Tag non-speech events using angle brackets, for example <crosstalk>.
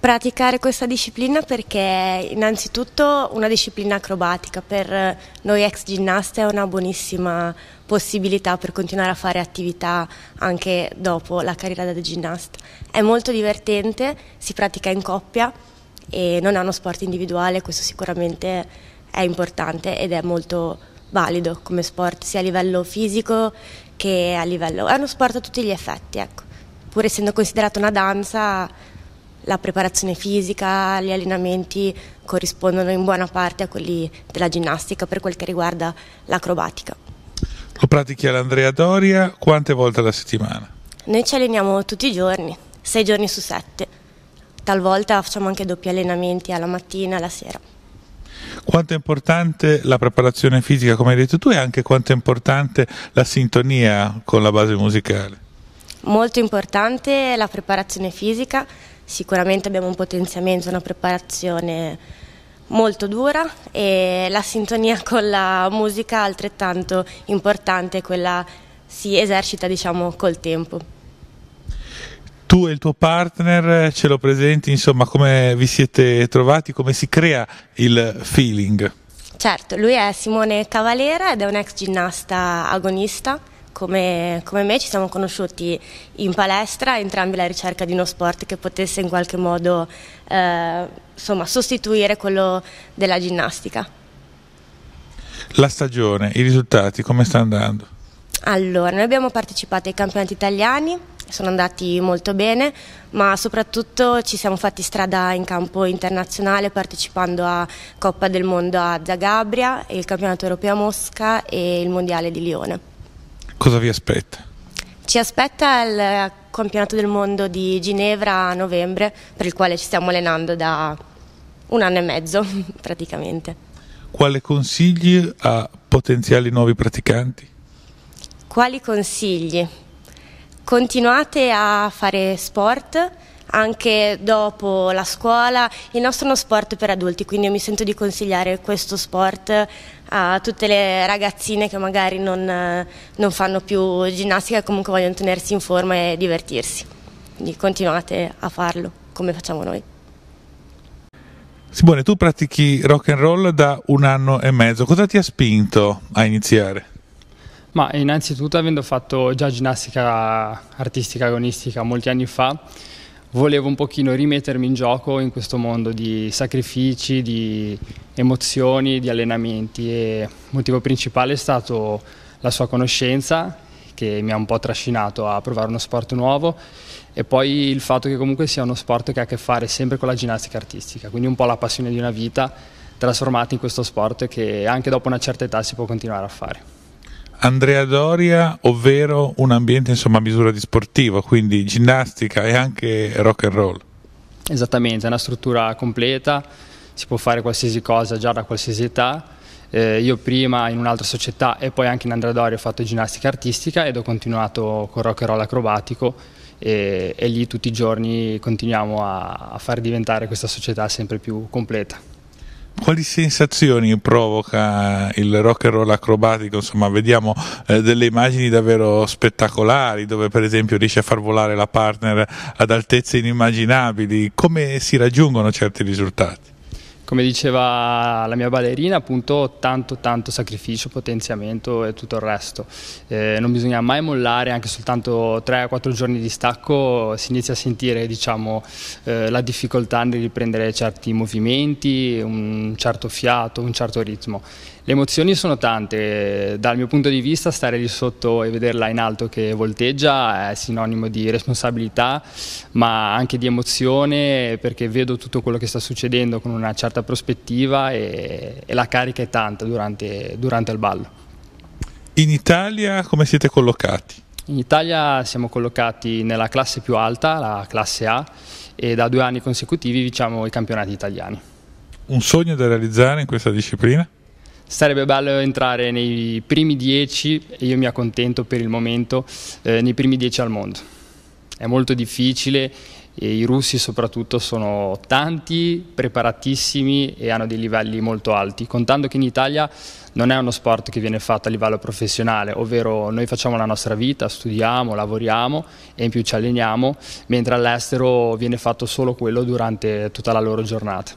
Praticare questa disciplina perché è innanzitutto una disciplina acrobatica, per noi ex ginnasta è una buonissima possibilità per continuare a fare attività anche dopo la carriera da ginnasta. È molto divertente, si pratica in coppia e non è uno sport individuale, questo sicuramente è importante ed è molto valido come sport sia a livello fisico che a livello... è uno sport a tutti gli effetti, ecco. Pur essendo considerato una danza la preparazione fisica, gli allenamenti corrispondono in buona parte a quelli della ginnastica per quel che riguarda l'acrobatica. Lo pratichi all'Andrea Doria quante volte alla settimana? Noi ci alleniamo tutti i giorni, sei giorni su sette. Talvolta facciamo anche doppi allenamenti alla mattina e alla sera. Quanto è importante la preparazione fisica, come hai detto tu, e anche quanto è importante la sintonia con la base musicale? Molto importante la preparazione fisica sicuramente abbiamo un potenziamento, una preparazione molto dura e la sintonia <laughs> con la musica altrettanto importante, quella si esercita diciamo col tempo tu e il tuo partner eh, ce lo presenti, insomma, come vi siete trovati, come si crea il feeling? Certo, lui è Simone Cavalera ed è un ex ginnasta agonista come, come, me ci siamo conosciuti in palestra, entrambi alla ricerca di uno sport che potesse in qualche modo eh, insomma, sostituire quello della ginnastica. La stagione, i risultati, come sta andando? Allora, noi abbiamo partecipato ai campionati italiani, sono andati molto bene, ma soprattutto ci siamo fatti strada in campo internazionale partecipando a Coppa del Mondo a Zagabria, il campionato europeo a Mosca e il Mondiale di Lione. Cosa vi aspetta? Ci aspetta il campionato del mondo di Ginevra a novembre, per il quale ci stiamo allenando da un anno e mezzo <laughs> praticamente. Quali consigli a potenziali nuovi praticanti? Quali consigli? Continuate a fare sport anche dopo la scuola, il nostro è uno sport per adulti, quindi io mi sento di consigliare questo sport a tutte le ragazzine che magari non, non fanno più ginnastica e comunque vogliono tenersi in forma e divertirsi. Quindi continuate a farlo come facciamo noi. Simone, tu pratichi rock and roll da un anno e mezzo, cosa ti ha spinto a iniziare? Ma innanzitutto avendo fatto già ginnastica artistica agonistica molti anni fa, volevo un pochino rimettermi in gioco in questo mondo di sacrifici, di emozioni, di allenamenti e il motivo principale è stato la sua conoscenza che mi ha un po' trascinato a provare uno sport nuovo e poi il fatto che comunque sia uno sport che ha a che fare sempre con la ginnastica artistica, quindi un po' la passione di una vita trasformata in questo sport che anche dopo una certa età si può continuare a fare. Andrea Doria, ovvero un ambiente insomma a misura di sportivo, quindi ginnastica e anche rock and roll. Esattamente, è una struttura completa, si può fare qualsiasi cosa già da qualsiasi età. Eh, io prima in un'altra società e poi anche in Andrea Doria ho fatto ginnastica artistica ed ho continuato con rock and roll acrobatico e, e lì tutti i giorni continuiamo a, a far diventare questa società sempre più completa quali sensazioni provoca il rock and roll acrobatico? Insomma, vediamo eh, delle immagini davvero spettacolari, dove per esempio riesce a far volare la partner ad altezze inimmaginabili. Come si raggiungono certi risultati? come diceva la mia ballerina, appunto tanto tanto sacrificio, potenziamento e tutto il resto. Eh, non bisogna mai mollare, anche soltanto 3-4 giorni di stacco si inizia a sentire diciamo, eh, la difficoltà nel riprendere certi movimenti, un certo fiato, un certo ritmo. Le emozioni sono tante, dal mio punto di vista stare lì sotto e vederla in alto che volteggia è sinonimo di responsabilità ma anche di emozione perché vedo tutto quello che sta succedendo con una certa certa prospettiva e, e la carica è tanta durante, durante il ballo. In Italia come siete collocati? In Italia siamo collocati nella classe più alta, la classe A, e da due anni consecutivi vinciamo i campionati italiani. Un sogno da realizzare in questa disciplina? Sarebbe bello entrare nei primi dieci, e io mi accontento per il momento, eh, nei primi dieci al mondo è molto difficile e i russi soprattutto sono tanti, preparatissimi e hanno dei livelli molto alti, contando che in Italia non è uno sport che viene fatto a livello professionale, ovvero noi facciamo la nostra vita, studiamo, lavoriamo e in più ci alleniamo, mentre all'estero viene fatto solo quello durante tutta la loro giornata.